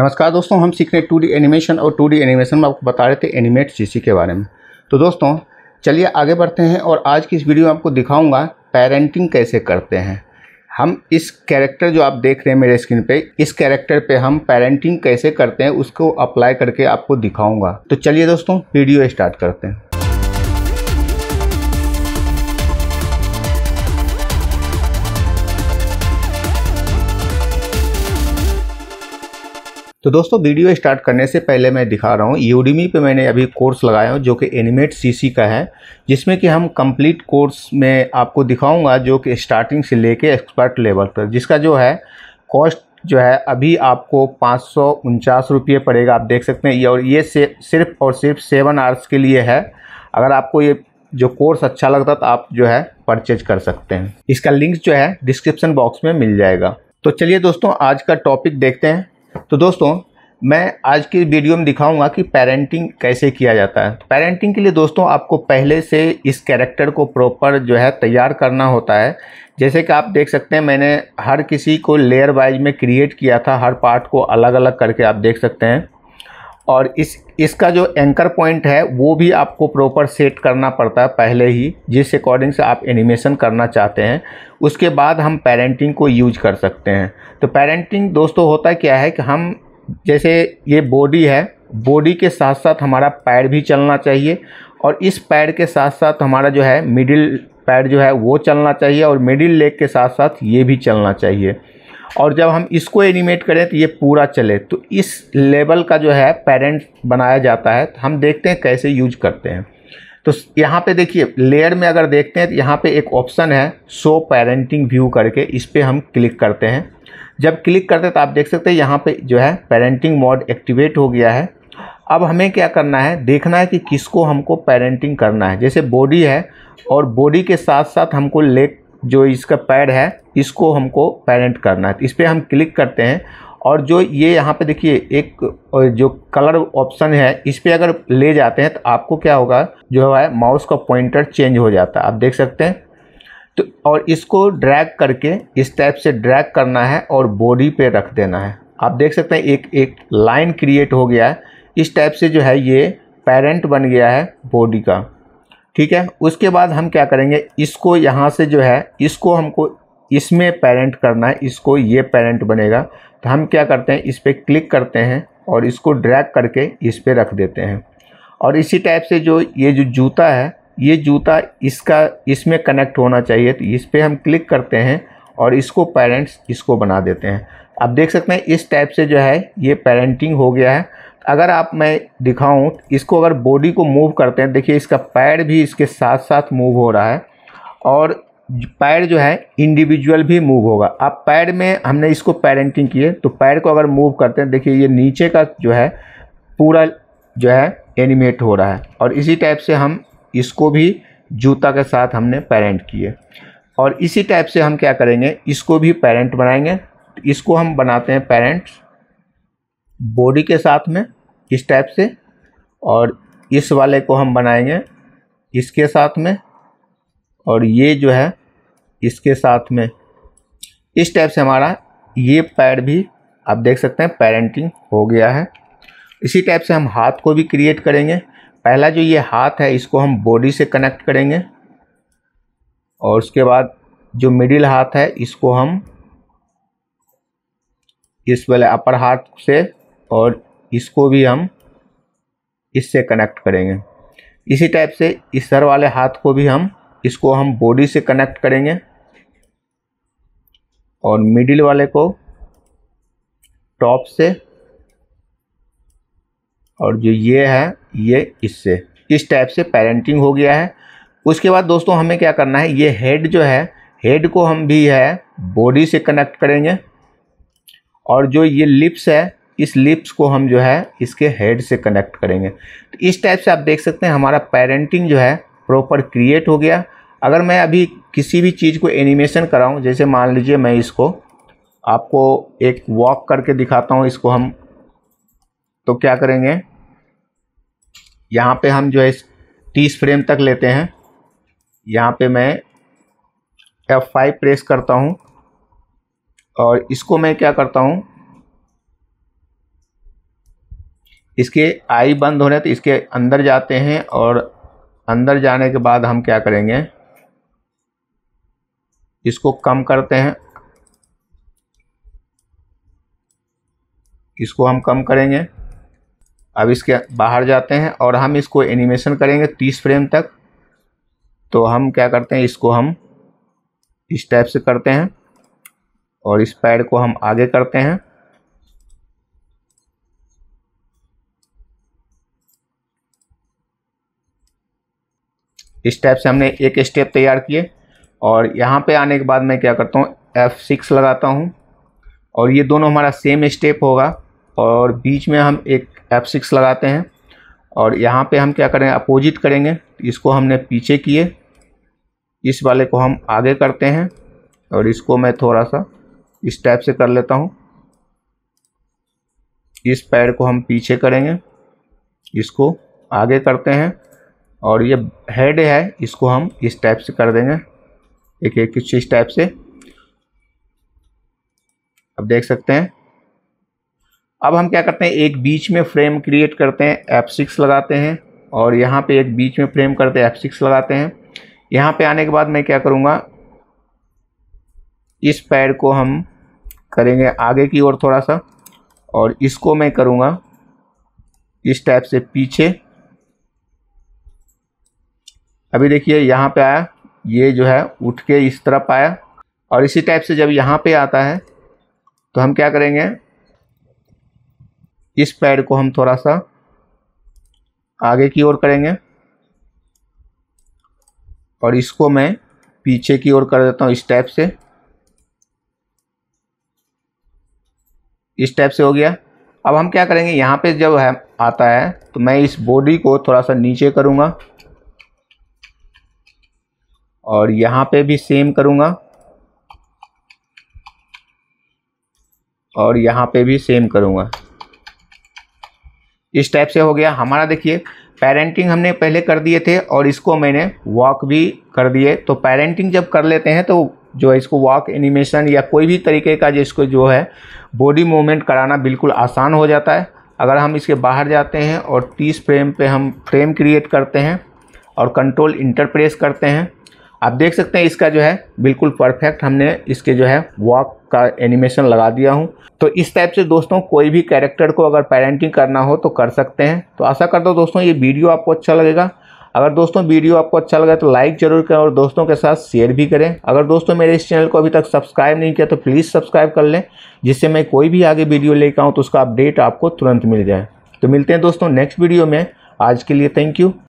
नमस्कार दोस्तों हम सीख रहे हैं टू एनिमेशन और टू एनिमेशन में आपको बता रहे थे एनिमेट सीसी के बारे में तो दोस्तों चलिए आगे बढ़ते हैं और आज की इस वीडियो में आपको दिखाऊंगा पेरेंटिंग कैसे करते हैं हम इस कैरेक्टर जो आप देख रहे हैं मेरे स्क्रीन पे इस कैरेक्टर पे हम पेरेंटिंग कैसे करते हैं उसको अप्लाई करके आपको दिखाऊंगा तो चलिए दोस्तों वीडियो स्टार्ट करते हैं तो दोस्तों वीडियो स्टार्ट करने से पहले मैं दिखा रहा हूँ यूडीमी पे मैंने अभी कोर्स लगाया हूँ जो कि एनिमेट सीसी का है जिसमें कि हम कंप्लीट कोर्स में आपको दिखाऊंगा जो कि स्टार्टिंग से लेके एक्सपर्ट लेवल तक जिसका जो है कॉस्ट जो है अभी आपको पाँच सौ रुपये पड़ेगा आप देख सकते हैं और ये से, सिर्फ और सिर्फ सेवन आवर्स के लिए है अगर आपको ये जो कोर्स अच्छा लगता तो आप जो है परचेज कर सकते हैं इसका लिंक जो है डिस्क्रिप्शन बॉक्स में मिल जाएगा तो चलिए दोस्तों आज का टॉपिक देखते हैं तो दोस्तों मैं आज की वीडियो में दिखाऊंगा कि पेरेंटिंग कैसे किया जाता है पेरेंटिंग तो के लिए दोस्तों आपको पहले से इस कैरेक्टर को प्रॉपर जो है तैयार करना होता है जैसे कि आप देख सकते हैं मैंने हर किसी को लेयर वाइज में क्रिएट किया था हर पार्ट को अलग अलग करके आप देख सकते हैं और इस इसका जो एंकर पॉइंट है वो भी आपको प्रॉपर सेट करना पड़ता है पहले ही जिस अकॉर्डिंग से आप एनिमेशन करना चाहते हैं उसके बाद हम पेरेंटिंग को यूज कर सकते हैं तो पेरेंटिंग दोस्तों होता क्या है कि हम जैसे ये बॉडी है बॉडी के साथ साथ हमारा पैर भी चलना चाहिए और इस पैर के साथ साथ हमारा जो है मिडिल पैर जो है वो चलना चाहिए और मिडिल लेग के साथ साथ ये भी चलना चाहिए और जब हम इसको एनिमेट करें तो ये पूरा चले तो इस लेवल का जो है पेरेंट बनाया जाता है तो हम देखते हैं कैसे यूज करते हैं तो यहाँ पे देखिए लेयर में अगर देखते हैं तो यहाँ पे एक ऑप्शन है शो पेरेंटिंग व्यू करके इस पर हम क्लिक करते हैं जब क्लिक करते हैं तो आप देख सकते हैं यहाँ पे जो है पेरेंटिंग मोड एक्टिवेट हो गया है अब हमें क्या करना है देखना है कि किसको हमको पेरेंटिंग करना है जैसे बॉडी है और बॉडी के साथ साथ हमको लेग जो इसका पैड है इसको हमको पेरेंट करना है तो इस पर हम क्लिक करते हैं और जो ये यहाँ पे देखिए एक जो कलर ऑप्शन है इस पर अगर ले जाते हैं तो आपको क्या होगा जो है माउस का पॉइंटर चेंज हो जाता है आप देख सकते हैं तो और इसको ड्रैग करके इस टाइप से ड्रैग करना है और बॉडी पे रख देना है आप देख सकते हैं एक एक लाइन क्रिएट हो गया है इस टाइप से जो है ये पेरेंट बन गया है बॉडी का ठीक है उसके बाद हम क्या करेंगे इसको यहाँ से जो है इसको हमको इसमें पेरेंट करना है इसको ये पेरेंट बनेगा तो हम क्या करते हैं इस पर क्लिक करते हैं और इसको ड्रैग करके इस पर रख देते हैं और इसी टाइप से जो ये जो जूता है ये जूता इसका इसमें कनेक्ट होना चाहिए तो इस पर हम क्लिक करते हैं और इसको पेरेंट्स इसको बना देते हैं आप देख सकते हैं इस टाइप से जो है ये पेरेंटिंग हो गया है अगर आप मैं दिखाऊं इसको अगर बॉडी को मूव करते हैं देखिए इसका पैर भी इसके साथ साथ मूव हो रहा है और पैर जो है इंडिविजुअल भी मूव होगा अब पैर में हमने इसको पेरेंटिंग किए तो पैर को अगर मूव करते हैं देखिए ये नीचे का जो है पूरा जो है एनिमेट हो रहा है और इसी टाइप से हम इसको भी जूता के साथ हमने पेरेंट किए और इसी टाइप से हम क्या करेंगे इसको भी पेरेंट बनाएंगे इसको हम बनाते हैं पेरेंट्स बॉडी के साथ में इस टाइप से और इस वाले को हम बनाएंगे इसके साथ में और ये जो है इसके साथ में इस टाइप से हमारा ये पैर भी आप देख सकते हैं पेरेंटिंग हो गया है इसी टाइप से हम हाथ को भी क्रिएट करेंगे पहला जो ये हाथ है इसको हम बॉडी से कनेक्ट करेंगे और उसके बाद जो मिडिल हाथ है इसको हम इस वाले अपर हाथ से और इसको भी हम इससे कनेक्ट करेंगे इसी टाइप से इस सर वाले हाथ को भी हम इसको हम बॉडी से कनेक्ट करेंगे और मिडिल वाले को टॉप से और जो ये है ये इससे इस टाइप से पेरेंटिंग हो गया है उसके बाद दोस्तों हमें क्या करना है ये हेड जो है हेड को हम भी है बॉडी से कनेक्ट करेंगे और जो ये लिप्स है इस लिप्स को हम जो है इसके हेड से कनेक्ट करेंगे तो इस टाइप से आप देख सकते हैं हमारा पेरेंटिंग जो है प्रॉपर क्रिएट हो गया अगर मैं अभी किसी भी चीज़ को एनिमेशन कराऊँ जैसे मान लीजिए मैं इसको आपको एक वॉक करके दिखाता हूँ इसको हम तो क्या करेंगे यहाँ पे हम जो है तीस फ्रेम तक लेते हैं यहाँ पे मैं F5 प्रेस करता हूँ और इसको मैं क्या करता हूँ इसके आई बंद होने तो इसके अंदर जाते हैं और अंदर जाने के बाद हम क्या करेंगे इसको कम करते हैं इसको हम कम करेंगे अब इसके बाहर जाते हैं और हम इसको एनिमेशन करेंगे तीस फ्रेम तक तो हम क्या करते हैं इसको हम इस टाइप से करते हैं और इस पैड को हम आगे करते हैं इस टाइप से हमने एक स्टेप तैयार किए और यहाँ पे आने के बाद मैं क्या करता हूँ एफ़ सिक्स लगाता हूँ और ये दोनों हमारा सेम स्टेप होगा और बीच में हम एक एफ़ सिक्स लगाते हैं और यहाँ पे हम क्या करेंगे अपोजिट करेंगे इसको हमने पीछे किए इस वाले को हम आगे करते हैं और इसको मैं थोड़ा सा इस टाइप से कर लेता हूँ इस पैर को हम पीछे करेंगे इसको आगे करते हैं और ये हेड है इसको हम इस टाइप से कर देंगे एक एक कुछ इस टाइप से अब देख सकते हैं अब हम क्या करते हैं एक बीच में फ्रेम क्रिएट करते हैं सिक्स लगाते हैं और यहाँ पे एक बीच में फ्रेम करते हैं सिक्स लगाते हैं यहाँ पे आने के बाद मैं क्या करूँगा इस पैड को हम करेंगे आगे की ओर थोड़ा सा और इसको मैं करूँगा इस टाइप से पीछे अभी देखिए यहाँ पे आया ये जो है उठ के इस तरफ आया और इसी टाइप से जब यहाँ पे आता है तो हम क्या करेंगे इस पैड को हम थोड़ा सा आगे की ओर करेंगे और इसको मैं पीछे की ओर कर देता हूँ इस टाइप से इस टाइप से हो गया अब हम क्या करेंगे यहाँ पे जब है आता है तो मैं इस बॉडी को थोड़ा सा नीचे करूँगा और यहाँ पे भी सेम करूँगा और यहाँ पे भी सेम करूँगा इस टाइप से हो गया हमारा देखिए पेरेंटिंग हमने पहले कर दिए थे और इसको मैंने वॉक भी कर दिए तो पेरेंटिंग जब कर लेते हैं तो जो है इसको वॉक एनिमेशन या कोई भी तरीके का जिसको जो है बॉडी मूवमेंट कराना बिल्कुल आसान हो जाता है अगर हम इसके बाहर जाते हैं और 30 फ्रेम पे हम फ्रेम क्रिएट करते हैं और कंट्रोल इंटरप्रेस करते हैं आप देख सकते हैं इसका जो है बिल्कुल परफेक्ट हमने इसके जो है वॉक का एनिमेशन लगा दिया हूँ तो इस टाइप से दोस्तों कोई भी कैरेक्टर को अगर पेरेंटिंग करना हो तो कर सकते हैं तो आशा करता हूँ दोस्तों ये वीडियो आपको अच्छा लगेगा अगर दोस्तों वीडियो आपको अच्छा लगा तो लाइक जरूर करें और दोस्तों के साथ शेयर भी करें अगर दोस्तों मेरे इस चैनल को अभी तक सब्सक्राइब नहीं किया तो प्लीज़ सब्सक्राइब कर लें जिससे मैं कोई भी आगे वीडियो लेकर आऊँ तो उसका अपडेट आपको तुरंत मिल जाए तो मिलते हैं दोस्तों नेक्स्ट वीडियो में आज के लिए थैंक यू